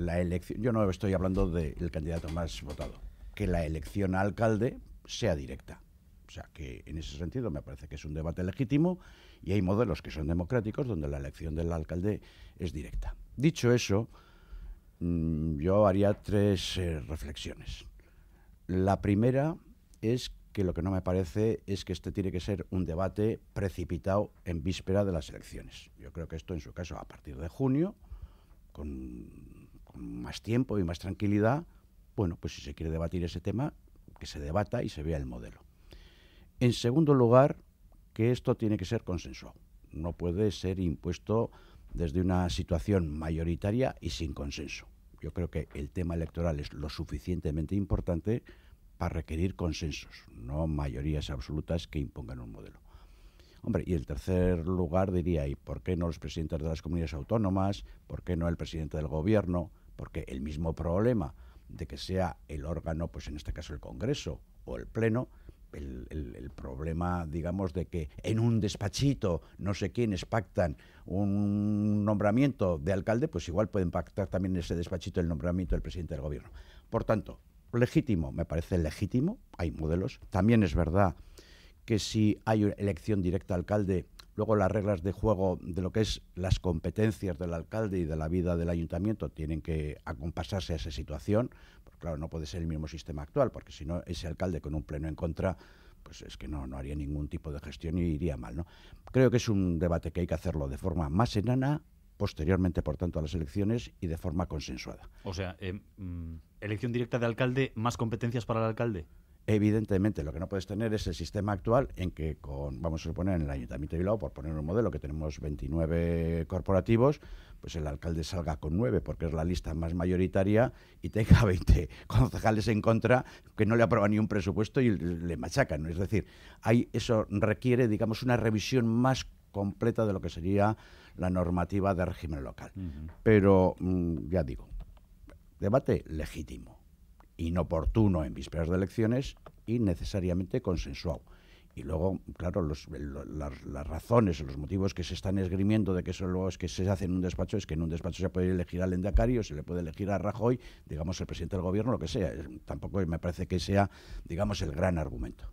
la elección, yo no estoy hablando del candidato más votado, que la elección a alcalde sea directa. O sea, que en ese sentido me parece que es un debate legítimo y hay modelos que son democráticos donde la elección del alcalde es directa. Dicho eso, mm, yo haría tres eh, reflexiones. La primera es que lo que no me parece es que este tiene que ser un debate precipitado en víspera de las elecciones. Yo creo que esto, en su caso, a partir de junio, con más tiempo y más tranquilidad, bueno, pues si se quiere debatir ese tema, que se debata y se vea el modelo. En segundo lugar, que esto tiene que ser consenso, No puede ser impuesto desde una situación mayoritaria y sin consenso. Yo creo que el tema electoral es lo suficientemente importante para requerir consensos, no mayorías absolutas que impongan un modelo. Hombre, y el tercer lugar diría, ¿y por qué no los presidentes de las comunidades autónomas? ¿Por qué no el presidente del gobierno? porque el mismo problema de que sea el órgano, pues en este caso el Congreso o el Pleno, el, problema, digamos, de que en un despachito no sé quiénes pactan un nombramiento de alcalde, pues igual pueden pactar también en ese despachito el nombramiento del presidente del gobierno. Por tanto, legítimo, me parece legítimo, hay modelos. También es verdad que si hay elección directa alcalde, Luego las reglas de juego de lo que es las competencias del alcalde y de la vida del ayuntamiento tienen que acompasarse a esa situación. porque claro, no puede ser el mismo sistema actual, porque si no, ese alcalde con un pleno en contra pues es que no, no haría ningún tipo de gestión y iría mal. ¿no? Creo que es un debate que hay que hacerlo de forma más enana, posteriormente, por tanto, a las elecciones y de forma consensuada. O sea, em, mm, elección directa de alcalde, más competencias para el alcalde. Evidentemente, lo que no puedes tener es el sistema actual en que, con, vamos a suponer, en el Ayuntamiento de Bilbao, por poner un modelo, que tenemos 29 corporativos, pues el alcalde salga con 9, porque es la lista más mayoritaria, y tenga 20 concejales en contra que no le aprueban ni un presupuesto y le machacan. Es decir, hay, eso requiere, digamos, una revisión más completa de lo que sería la normativa de régimen local. Pero, mm, ya digo, debate legítimo inoportuno en vísperas de elecciones y necesariamente consensuado. Y luego, claro, las, razones los motivos que se están esgrimiendo de que eso luego es que se hace en un despacho, es que en un despacho se puede elegir al endacario, se le puede elegir a Rajoy, digamos, el presidente del gobierno, lo que sea. Tampoco me parece que sea, digamos, el gran argumento.